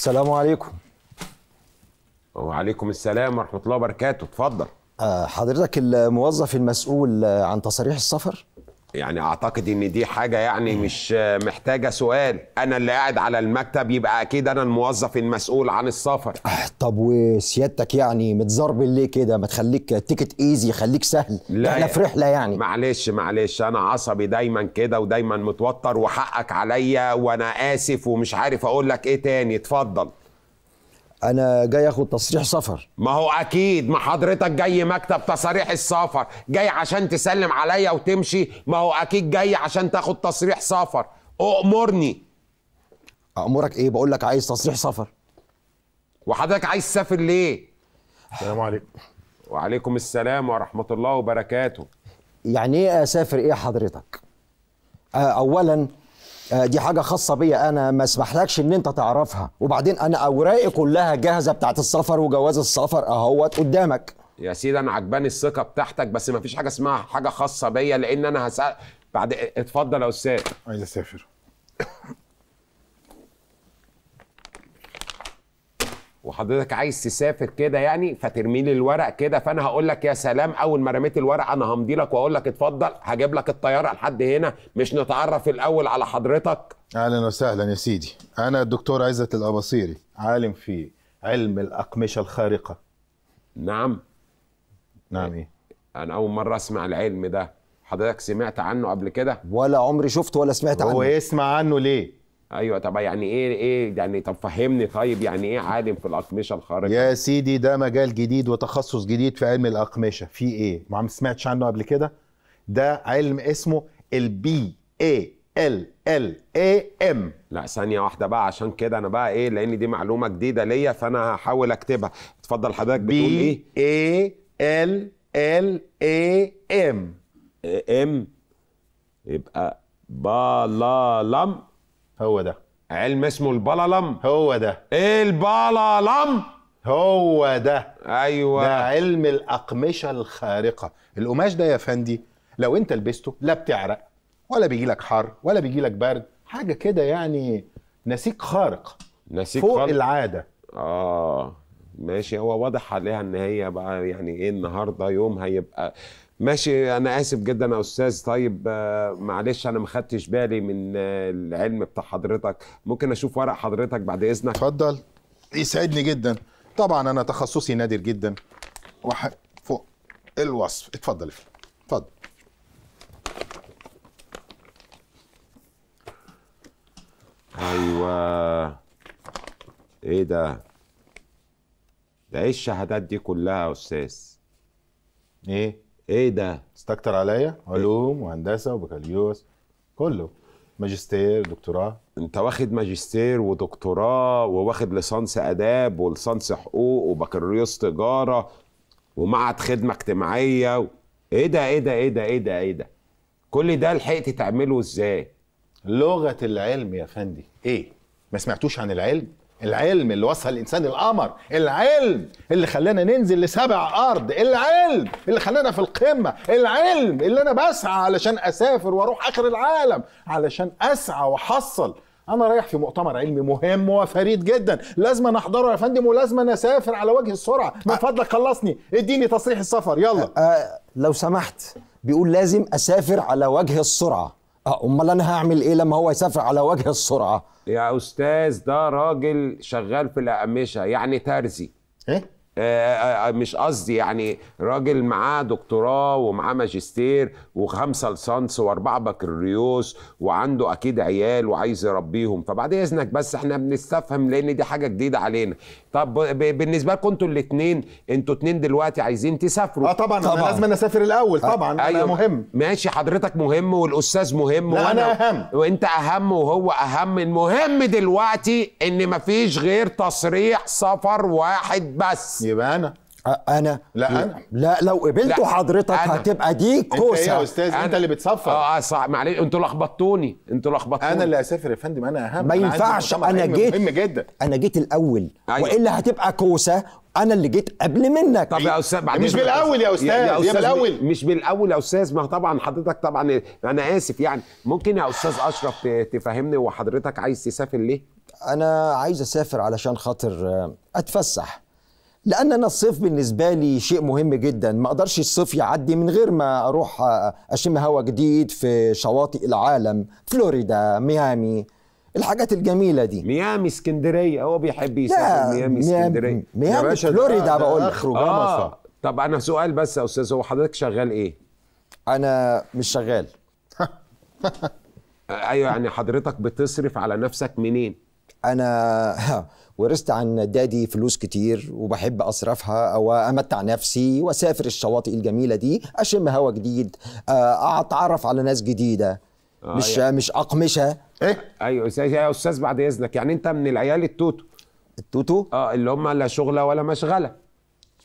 السلام عليكم وعليكم السلام ورحمه الله وبركاته اتفضل آه، حضرتك الموظف المسؤول عن تصاريح السفر يعني اعتقد ان دي حاجه يعني مش محتاجه سؤال انا اللي قاعد على المكتب يبقى اكيد انا الموظف المسؤول عن السفر آه، طب وسيادتك يعني متزربل ليه كده ما تخليك تيكت ايزي خليك سهل لا احنا في رحله يعني معلش معلش انا عصبي دايما كده ودايما متوتر وحقك عليا وانا اسف ومش عارف اقول لك ايه تاني اتفضل انا جاي اخد تصريح سفر ما هو اكيد ما حضرتك جاي مكتب تصاريح السفر جاي عشان تسلم عليا وتمشي ما هو اكيد جاي عشان تاخد تصريح سفر اؤمرني اامرك ايه بقول لك عايز تصريح سفر وحضرتك عايز تسافر ليه السلام عليكم وعليكم السلام ورحمه الله وبركاته يعني ايه اسافر ايه حضرتك اولا آه، دي حاجه خاصه بيا انا ما اسمحلكش ان انت تعرفها وبعدين انا اوراقي كلها جاهزه بتاعت السفر وجواز السفر اهوت قدامك يا سيدي انا عجباني الثقه بتاعتك بس ما فيش حاجه اسمها حاجه خاصه بيا لان انا هسال بعد اتفضل يا استاذ عايز اسافر وحضرتك عايز تسافر كده يعني فترمي لي الورق كده فانا هقول لك يا سلام اول ما رميت الورق انا همضي لك واقول لك اتفضل هجيب لك الطياره لحد هنا مش نتعرف الاول على حضرتك اهلا وسهلا يا سيدي انا الدكتور عزت الاباصيري عالم في علم الاقمشه الخارقه نعم نعم ايه انا اول مره اسمع العلم ده حضرتك سمعت عنه قبل كده ولا عمري شفته ولا سمعت عنه هو يسمع عنه ليه ايوه طب يعني ايه ايه يعني طب فهمني طيب يعني ايه عالم في الاقمشه الخارجيه يا سيدي ده مجال جديد وتخصص جديد في علم الاقمشه في ايه ما سمعتش عنه قبل كده ده علم اسمه البي اي ال ال اي ام لا ثانيه واحده بقى عشان كده انا بقى ايه لان دي معلومه جديده ليا فانا هحاول اكتبها اتفضل حضرتك بتقول ايه اي ال ال اي ام ام يبقى بالالم هو ده علم اسمه البلالم هو ده ايه البلالم هو ده ايوه ده علم الاقمشه الخارقه القماش ده يا فندي لو انت لبسته لا بتعرق ولا بيجي لك حر ولا بيجي لك برد حاجه كده يعني نسيج خارق نسيج فوق خارق. العاده اه ماشي هو واضح عليها ان هي بقى يعني ايه النهارده يوم هيبقى ماشي انا اسف جدا يا استاذ طيب آه، معلش انا ما خدتش بالي من آه، العلم بتاع حضرتك ممكن اشوف ورق حضرتك بعد اذنك اتفضل يسعدني جدا طبعا انا تخصصي نادر جدا وح... فوق الوصف اتفضل اتفضل ايوه ايه ده ده ايه الشهادات دي كلها يا استاذ ايه ايه ده استكتر عليا علوم وهندسه وبكالوريوس كله ماجستير دكتوراه انت واخد ماجستير ودكتوراه وواخد ليسانس اداب وليسانس حقوق وبكالوريوس تجاره ومعهد خدمه اجتماعيه و... ايه ده ايه ده ايه ده ايه ده ايه ده كل ده لحقت تعمله ازاي لغه العلم يا فندي ايه ما سمعتوش عن العلم العلم اللي وصل الانسان القمر العلم اللي خلانا ننزل لسبع ارض العلم اللي خلانا في القمه العلم اللي انا بسعى علشان اسافر واروح اخر العالم علشان اسعى واحصل انا رايح في مؤتمر علمي مهم وفريد جدا لازم احضره يا فندم ولازم اسافر على وجه السرعه من فضلك خلصني اديني تصريح السفر يلا أه لو سمحت بيقول لازم اسافر على وجه السرعه اه امال انا هعمل ايه لما هو يسافر على وجه السرعه يا استاذ ده راجل شغال في الاقمشه يعني ترزي ايه آه، آه، مش قصدي يعني راجل معاه دكتوراه ومعاه ماجستير وخمسه لسانس واربعه بكالوريوس وعنده اكيد عيال وعايز يربيهم فبعد اذنك بس احنا بنستفهم لان دي حاجه جديده علينا طب بالنسبه لكم انتوا الاثنين انتوا اثنين دلوقتي عايزين تسافروا اه طبعا, آه، طبعا. انا لازم اسافر الاول طبعا أيوة. مهم ماشي حضرتك مهم والاستاذ مهم لا وانا اهم وانت اهم وهو اهم المهم دلوقتي ان مفيش غير تصريح سفر واحد بس يبقى انا انا لا انا لا لو قبلت حضرتك أنا. هتبقى دي إيه كوسه انت يا استاذ أنا. انت اللي بتصفر آه،, اه صح معلش انتوا لخبطتوني انتوا لخبطتوني انا اللي هسافر يا فندم انا اهم ما ينفعش انا, أنا جيت مهم جدا انا جيت الاول أيوة. والا هتبقى كوسه انا اللي جيت قبل منك طب يا إيه؟ استاذ بعدين مش بالاول يا استاذ يا, يا, أستاذ بالاول مش بالاول يا استاذ ما طبعا حضرتك طبعا انا اسف يعني ممكن يا استاذ اشرف تفهمني وحضرتك عايز تسافر ليه انا عايز اسافر علشان خاطر اتفسح لان انا الصيف بالنسبه لي شيء مهم جدا ما اقدرش الصيف يعدي من غير ما اروح آه، اشم هواء جديد في شواطئ العالم فلوريدا ميامي الحاجات الجميله دي ميامي اسكندريه هو بيحب يسافر ميامي اسكندريه ميامي فلوريدا بقول اخره آه. طب انا سؤال بس يا استاذ هو حضرتك شغال ايه انا مش شغال ايوه يعني حضرتك بتصرف على نفسك منين انا ورثت عن دادي فلوس كتير وبحب اصرفها وامتع نفسي واسافر الشواطئ الجميله دي اشم هواء جديد آه، اتعرف على ناس جديده آه مش يعني. مش اقمشه ايه ايوه يا استاذ بعد اذنك يعني انت من العيال التوتو التوتو اه اللي هم لا شغله ولا مشغله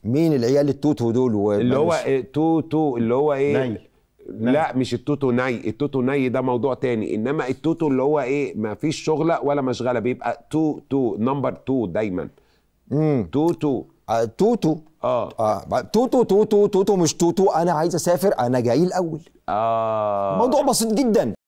مين العيال التوتو دول اللي هو إيه، توتو اللي هو ايه نايل. لا مش التوتو ناي التوتو ناي ده موضوع تاني انما التوتو اللي هو ايه ما فيش شغله ولا مشغله بيبقى تو تو نمبر تو دايما امم تو تو آه توتو اه اه توتو توتو توتو مش توتو انا عايز اسافر انا جاي الاول اه موضوع بسيط جدا